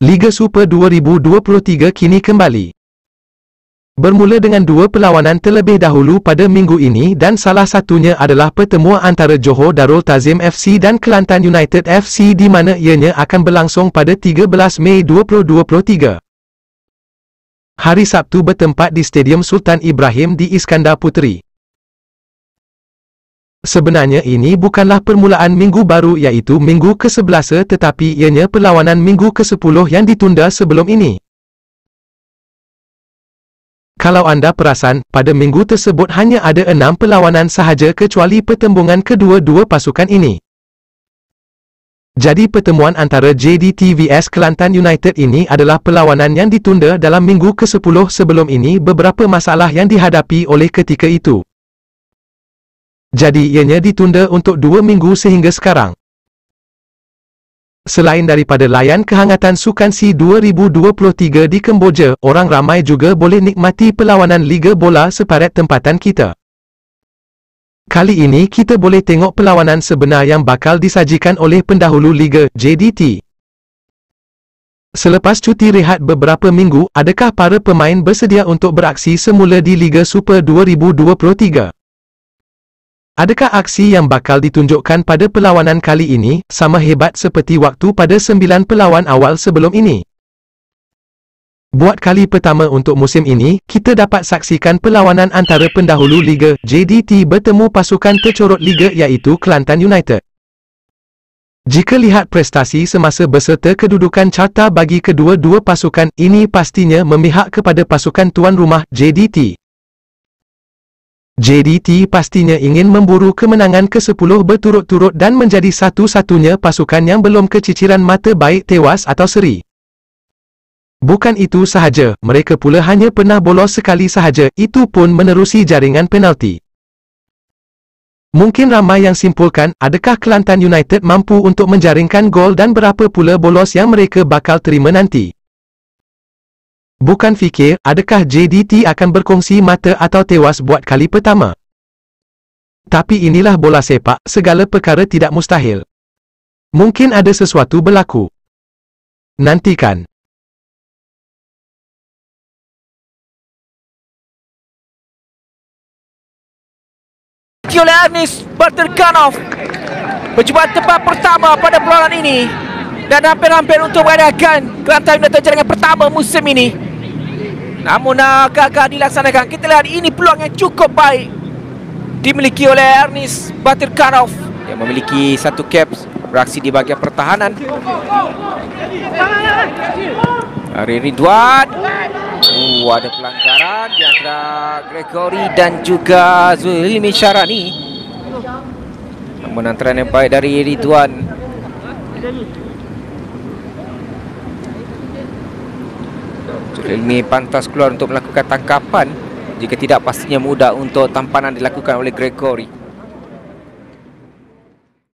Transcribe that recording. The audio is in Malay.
Liga Super 2023 kini kembali. Bermula dengan dua perlawanan terlebih dahulu pada minggu ini dan salah satunya adalah pertemuan antara Johor Darul Tazim FC dan Kelantan United FC di mana ianya akan berlangsung pada 13 Mei 2023. Hari Sabtu bertempat di Stadium Sultan Ibrahim di Iskandar Puteri. Sebenarnya ini bukanlah permulaan minggu baru iaitu minggu ke-11 tetapi ianya perlawanan minggu ke-10 yang ditunda sebelum ini. Kalau anda perasan, pada minggu tersebut hanya ada enam perlawanan sahaja kecuali pertembungan kedua-dua pasukan ini. Jadi pertemuan antara JDT vs Kelantan United ini adalah perlawanan yang ditunda dalam minggu ke-10 sebelum ini beberapa masalah yang dihadapi oleh ketika itu. Jadi ianya ditunda untuk dua minggu sehingga sekarang. Selain daripada layan kehangatan Sukan C 2023 di Kemboja, orang ramai juga boleh nikmati perlawanan Liga Bola separet tempatan kita. Kali ini kita boleh tengok perlawanan sebenar yang bakal disajikan oleh pendahulu Liga, JDT. Selepas cuti rehat beberapa minggu, adakah para pemain bersedia untuk beraksi semula di Liga Super 2023? Adakah aksi yang bakal ditunjukkan pada perlawanan kali ini sama hebat seperti waktu pada sembilan perlawan awal sebelum ini? Buat kali pertama untuk musim ini, kita dapat saksikan perlawanan antara pendahulu Liga JDT bertemu pasukan tercorot Liga iaitu Kelantan United. Jika lihat prestasi semasa berserta kedudukan carta bagi kedua-dua pasukan, ini pastinya memihak kepada pasukan tuan rumah JDT. JDT pastinya ingin memburu kemenangan ke-10 berturut-turut dan menjadi satu-satunya pasukan yang belum keciciran mata baik tewas atau seri. Bukan itu sahaja, mereka pula hanya pernah bolos sekali sahaja, itu pun menerusi jaringan penalti. Mungkin ramai yang simpulkan, adakah Kelantan United mampu untuk menjaringkan gol dan berapa pula bolos yang mereka bakal terima nanti? Bukan fikir, adakah JDT akan berkongsi mata atau tewas buat kali pertama? Tapi inilah bola sepak, segala perkara tidak mustahil. Mungkin ada sesuatu berlaku. Nantikan. oleh Anis Batirkanov berjumpa tempat pertama pada perlawanan ini dan hampir-hampir untuk mengadakan Kelantan United jaringan pertama musim ini Namun ah, gagal dilaksanakan Kita lihat ini peluang yang cukup baik Dimiliki oleh Ernis Batir Karov Yang memiliki satu caps Beraksi di bahagian pertahanan Hari Ridwan uh, Ada pelanggaran Di antara Gregory dan juga Zulimi Syarani Namun antaran yang baik dari Ridwan Jadi ini pantas keluar untuk melakukan tangkapan jika tidak pastinya mudah untuk tampanan dilakukan oleh Gregory.